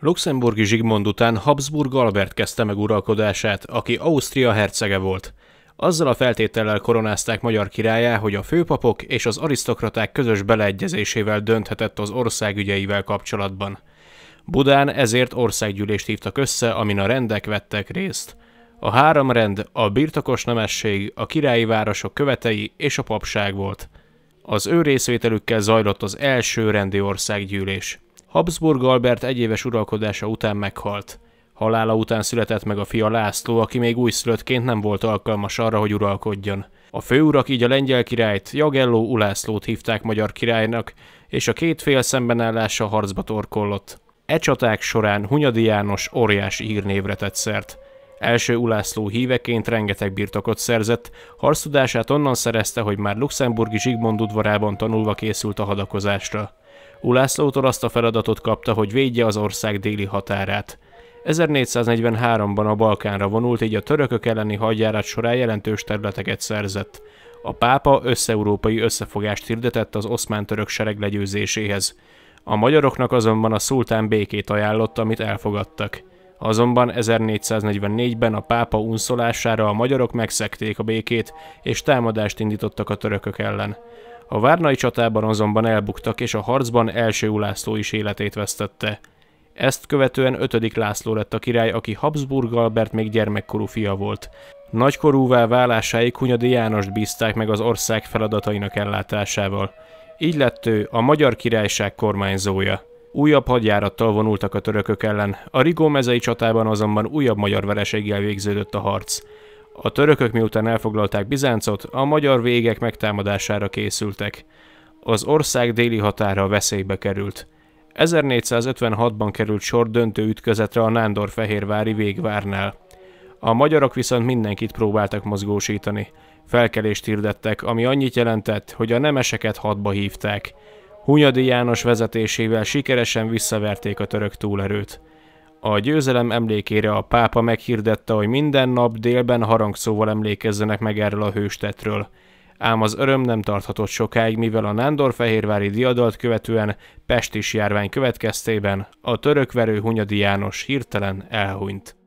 Luxemburgi Zsigmond után Habsburg Albert kezdte meg uralkodását, aki Ausztria hercege volt. Azzal a feltétellel koronázták magyar királyá, hogy a főpapok és az arisztokraták közös beleegyezésével dönthetett az ország ügyeivel kapcsolatban. Budán ezért országgyűlést hívtak össze, amin a rendek vettek részt. A három rend a birtokos nemesség, a királyi városok követei és a papság volt. Az ő részvételükkel zajlott az első rendi országgyűlés. Habsburg Albert egyéves uralkodása után meghalt. Halála után született meg a fia László, aki még újszülöttként nem volt alkalmas arra, hogy uralkodjon. A főurak így a lengyel királyt, Jagelló Ulászlót hívták magyar királynak, és a két fél szembenállása harcba torkollott. E csaták során Hunyadi János óriási hírnévre tett szert. Első Ulászló híveként rengeteg birtokot szerzett, harcudását onnan szerezte, hogy már luxemburgi Zsigmond udvarában tanulva készült a hadakozásra. Ulászlótól azt a feladatot kapta, hogy védje az ország déli határát. 1443-ban a Balkánra vonult, így a törökök elleni hadjárat során jelentős területeket szerzett. A pápa összeurópai összefogást hirdetett az oszmán török sereg legyőzéséhez. A magyaroknak azonban a szultán békét ajánlott, amit elfogadtak. Azonban 1444-ben a pápa unszolására a magyarok megszekték a békét, és támadást indítottak a törökök ellen. A Várnai csatában azonban elbuktak, és a harcban első László is életét vesztette. Ezt követően 5. László lett a király, aki Habsburg Albert még gyermekkorú fia volt. Nagykorúvá válásáig Hunyadi Jánost bízták meg az ország feladatainak ellátásával. Így lett ő a magyar királyság kormányzója. Újabb hadjárattal vonultak a törökök ellen, a Rigó mezei csatában azonban újabb magyar vereséggel végződött a harc. A törökök miután elfoglalták Bizáncot, a magyar végek megtámadására készültek. Az ország déli határa veszélybe került. 1456-ban került sor döntő ütközetre a Nándorfehérvári végvárnál. A magyarok viszont mindenkit próbáltak mozgósítani. Felkelést hirdettek, ami annyit jelentett, hogy a nemeseket hadba hívták. Hunyadi János vezetésével sikeresen visszaverték a török túlerőt. A győzelem emlékére a pápa meghirdette, hogy minden nap délben harangszóval emlékezzenek meg erről a hőstetről. Ám az öröm nem tarthatott sokáig, mivel a Nándorfehérvári diadalt követően pestis járvány következtében a törökverő Hunyadi János hirtelen elhunyt.